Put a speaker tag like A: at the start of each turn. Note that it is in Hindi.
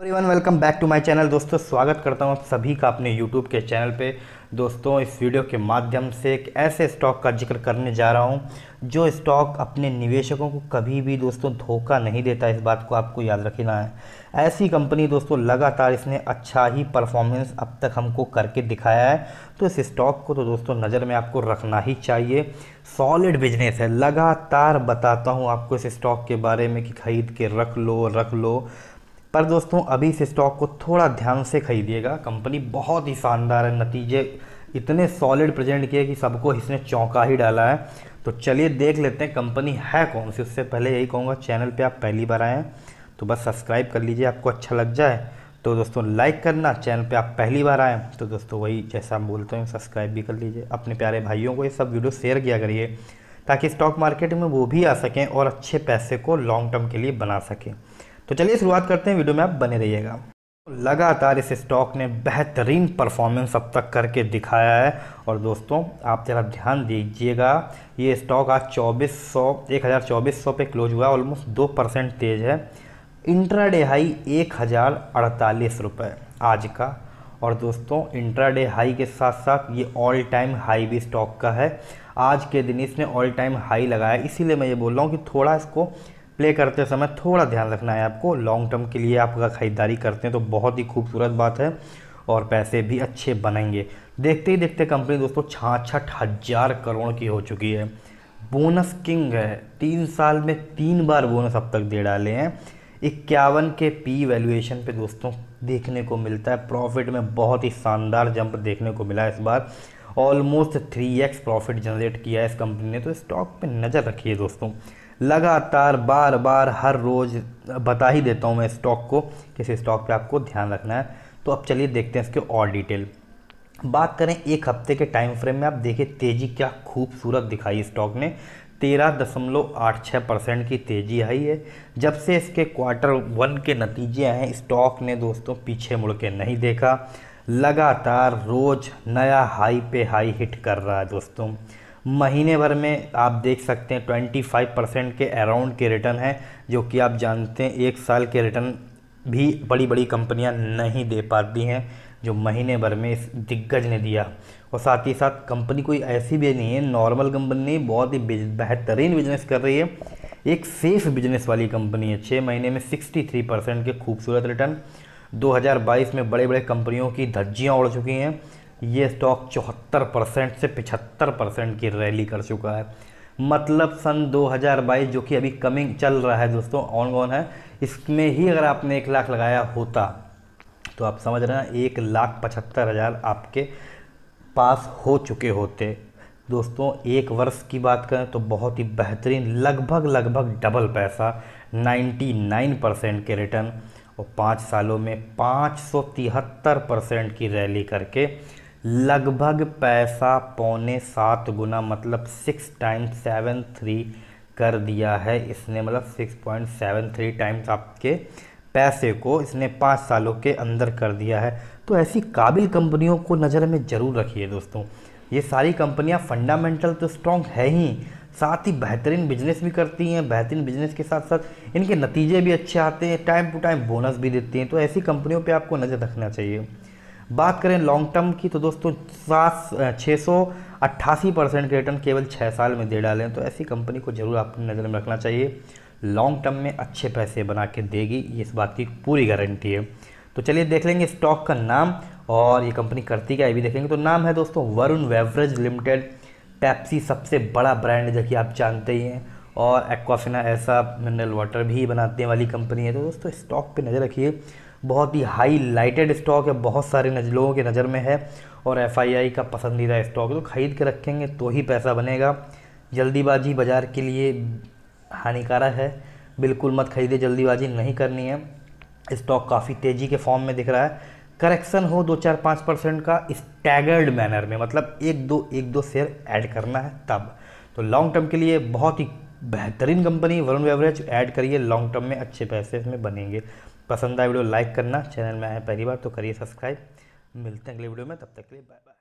A: everyone welcome back to my channel दोस्तों स्वागत करता हूं आप सभी का अपने यूट्यूब के चैनल पे दोस्तों इस वीडियो के माध्यम से एक ऐसे स्टॉक का जिक्र करने जा रहा हूं जो स्टॉक अपने निवेशकों को कभी भी दोस्तों धोखा नहीं देता इस बात को आपको याद रखना है ऐसी कंपनी दोस्तों लगातार इसने अच्छा ही परफॉर्मेंस अब तक हमको करके दिखाया है तो इस स्टॉक को तो दोस्तों नज़र में आपको रखना ही चाहिए सॉलिड बिजनेस है लगातार बताता हूँ आपको इस स्टॉक के बारे में कि खरीद के रख लो रख लो पर दोस्तों अभी इस स्टॉक को थोड़ा ध्यान से खरीदिएगा कंपनी बहुत ही शानदार है नतीजे इतने सॉलिड प्रेजेंट किए कि सबको इसने चौंका ही डाला है तो चलिए देख लेते हैं कंपनी है कौन सी उससे पहले यही कहूँगा चैनल पे आप पहली बार आए हैं तो बस सब्सक्राइब कर लीजिए आपको अच्छा लग जाए तो दोस्तों लाइक करना चैनल पे आप पहली बार आए तो दोस्तों वही जैसा हम बोलते हैं सब्सक्राइब भी कर लीजिए अपने प्यारे भाइयों को ये सब वीडियो शेयर किया करिए ताकि स्टॉक मार्केट में वो भी आ सकें और अच्छे पैसे को लॉन्ग टर्म के लिए बना सकें तो चलिए शुरुआत करते हैं वीडियो में आप बने रहिएगा लगातार इस स्टॉक ने बेहतरीन परफॉर्मेंस अब तक करके दिखाया है और दोस्तों आप ज़रा ध्यान दीजिएगा ये स्टॉक आज 2400 सौ पे क्लोज हुआ ऑलमोस्ट दो परसेंट तेज है इंट्राडे हाई एक हज़ार अड़तालीस रुपये आज का और दोस्तों इंट्राडे हाई के साथ साथ ये ऑल टाइम हाई भी स्टॉक का है आज के दिन इसने ऑल टाइम हाई लगाया इसीलिए मैं ये बोल रहा हूँ कि थोड़ा इसको प्ले करते समय थोड़ा ध्यान रखना है आपको लॉन्ग टर्म के लिए आप अगर ख़रीदारी करते हैं तो बहुत ही खूबसूरत बात है और पैसे भी अच्छे बनेंगे देखते ही देखते कंपनी दोस्तों छाछठ हज़ार करोड़ की हो चुकी है बोनस किंग है तीन साल में तीन बार बोनस अब तक दे डाले हैं इक्यावन के पी वैल्यूएशन पे दोस्तों देखने को मिलता है प्रॉफिट में बहुत ही शानदार जंप देखने को मिला इस बार almost three X profit generate किया है इस कंपनी ने तो स्टॉक पर नज़र रखिए दोस्तों लगातार बार बार हर रोज़ बता ही देता हूँ मैं स्टॉक को किसी स्टॉक पे आपको ध्यान रखना है तो अब चलिए देखते हैं इसके और डिटेल बात करें एक हफ्ते के टाइम फ्रेम में आप देखिए तेज़ी क्या खूबसूरत दिखाई स्टॉक ने तेरह दशमलव आठ छः परसेंट की तेज़ी आई है जब से इसके क्वार्टर वन के नतीजे आए हैं स्टॉक ने दोस्तों पीछे मुड़ के नहीं देखा लगातार रोज़ नया हाई पे हाई हिट कर रहा है दोस्तों महीने भर में आप देख सकते हैं ट्वेंटी फाइव परसेंट के अराउंड के रिटर्न हैं जो कि आप जानते हैं एक साल के रिटर्न भी बड़ी बड़ी कंपनियां नहीं दे पाती हैं जो महीने भर में इस दिग्गज ने दिया और साथ ही साथ कंपनी कोई ऐसी भी नहीं है नॉर्मल कंपनी बहुत ही बेहतरीन बिजनेस कर रही है एक सेफ बिजनेस वाली कंपनी है छः महीने में थ्री परसेंट के खूबसूरत रिटर्न 2022 में बड़े बड़े कंपनियों की धज्जियाँ उड़ चुकी हैं ये स्टॉक चौहत्तर परसेंट से पिछहत्तर परसेंट की रैली कर चुका है मतलब सन 2022 जो कि अभी कमिंग चल रहा है दोस्तों ऑन गॉन है इसमें ही अगर आपने एक लाख लगाया होता तो आप समझ रहे हैं एक लाख पचहत्तर हज़ार आपके पास हो चुके होते दोस्तों एक वर्ष की बात करें तो बहुत ही बेहतरीन लगभग लगभग डबल पैसा 99 परसेंट के रिटर्न और पाँच सालों में पाँच परसेंट की रैली करके लगभग पैसा पौने सात गुना मतलब सिक्स टाइम सेवन थ्री कर दिया है इसने मतलब six point seven three times आपके पैसे को इसने पाँच सालों के अंदर कर दिया है तो ऐसी काबिल कंपनियों को नज़र में ज़रूर रखिए दोस्तों ये सारी कंपनियां फंडामेंटल तो स्ट्रॉन्ग है ही साथ ही बेहतरीन बिजनेस भी करती हैं बेहतरीन बिजनेस के साथ साथ इनके नतीजे भी अच्छे आते हैं टाइम टू टाइम बोनस भी देती हैं तो ऐसी कंपनियों पर आपको नज़र रखना चाहिए बात करें लॉन्ग टर्म की तो दोस्तों सात छः सौ अट्ठासी परसेंट के रिटर्न केवल छः साल में दे डालें तो ऐसी कंपनी को ज़रूर आपने नज़र में रखना चाहिए लॉन्ग टर्म में अच्छे पैसे बना के देगी ये इस बात की पूरी गारंटी है तो चलिए देख लेंगे स्टॉक का नाम और ये कंपनी करती क्या ये भी देखेंगे तो नाम है दोस्तों वरुण वेवरेज लिमिटेड टैप्सी सबसे बड़ा ब्रांड है जो कि आप जानते ही हैं और एक्वाफिना ऐसा मिनरल वाटर भी बनाने वाली कंपनी है तो दोस्तों स्टॉक पे नज़र रखिए बहुत ही हाई लाइटेड स्टॉक है बहुत सारे नज लोगों के नज़र में है और एफ का पसंदीदा स्टॉक तो ख़रीद के रखेंगे तो ही पैसा बनेगा जल्दीबाजी बाज़ार के लिए हानिकारक है बिल्कुल मत खरीदे जल्दीबाजी नहीं करनी है स्टॉक काफ़ी तेज़ी के फॉर्म में दिख रहा है करेक्शन हो दो चार पाँच परसेंट का स्टैगर्ड मैनर में मतलब एक दो एक दो शेयर ऐड करना है तब तो लॉन्ग टर्म के लिए बहुत ही बेहतरीन कंपनी वरुण बेवरेज ऐड करिए लॉन्ग टर्म में अच्छे पैसे इसमें बनेंगे पसंद आए वीडियो लाइक करना चैनल में आए पहली बार तो करिए सब्सक्राइब मिलते हैं अगले वीडियो में तब तक के लिए बाय बाय